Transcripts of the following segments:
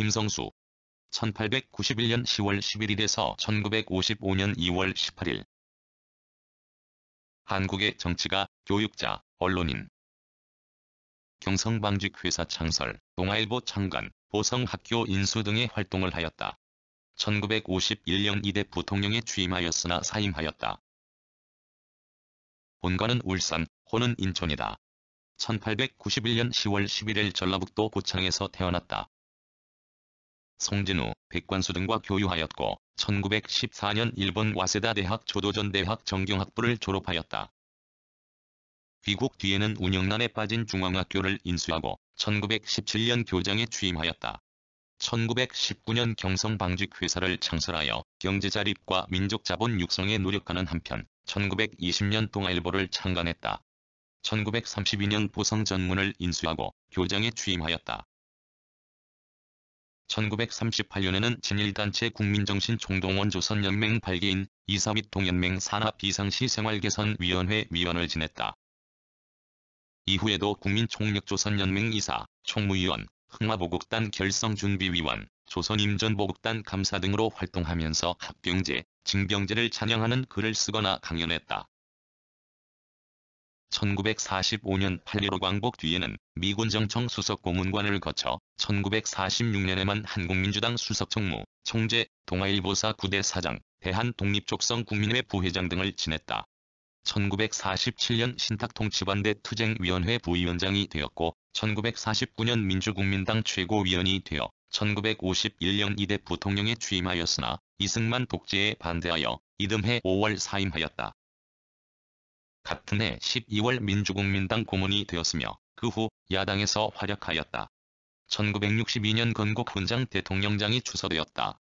김성수 1891년 10월 11일에서 1955년 2월 18일 한국의 정치가, 교육자, 언론인 경성방직회사 창설, 동아일보 창간, 보성학교 인수 등의 활동을 하였다. 1951년 이대 부통령에 취임하였으나 사임하였다. 본관은 울산, 호는 인천이다. 1891년 10월 11일 전라북도 고창에서 태어났다. 송진우, 백관수 등과 교유하였고 1914년 일본 와세다 대학 조도전 대학 정경학부를 졸업하였다. 귀국 뒤에는 운영난에 빠진 중앙학교를 인수하고 1917년 교장에 취임하였다. 1919년 경성방직회사를 창설하여 경제자립과 민족자본 육성에 노력하는 한편 1920년 동아일보를 창간했다. 1932년 보성전문을 인수하고 교장에 취임하였다. 1938년에는 진일단체 국민정신총동원 조선연맹 발기인 이사 및 동연맹 산하 비상시 생활개선위원회 위원을 지냈다. 이후에도 국민총력조선연맹 이사, 총무위원, 흥화보국단 결성준비위원, 조선임전보국단 감사 등으로 활동하면서 합병제, 징병제를 찬양하는 글을 쓰거나 강연했다. 1945년 8.15 광복 뒤에는 미군 정청 수석 고문관을 거쳐 1946년에만 한국민주당 수석총무, 총재, 동아일보사 구대 사장, 대한독립족성국민회 부회장 등을 지냈다. 1947년 신탁통치반대 투쟁위원회 부위원장이 되었고 1949년 민주국민당 최고위원이 되어 1951년 이대 부통령에 취임하였으나 이승만 독재에 반대하여 이듬해 5월 사임하였다. 같은해 12월 민주국민당 고문이 되었으며 그 후 야당에서 활약하였다. 1962년 건국훈장 대통령장이 추서되었다.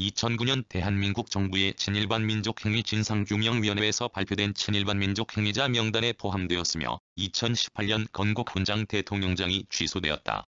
2009년 대한민국 정부의 친일반 민족행위 진상규명위원회에서 발표된 친일반 민족행위자 명단에 포함되었으며 2018년 건국훈장 대통령장이 취소되었다.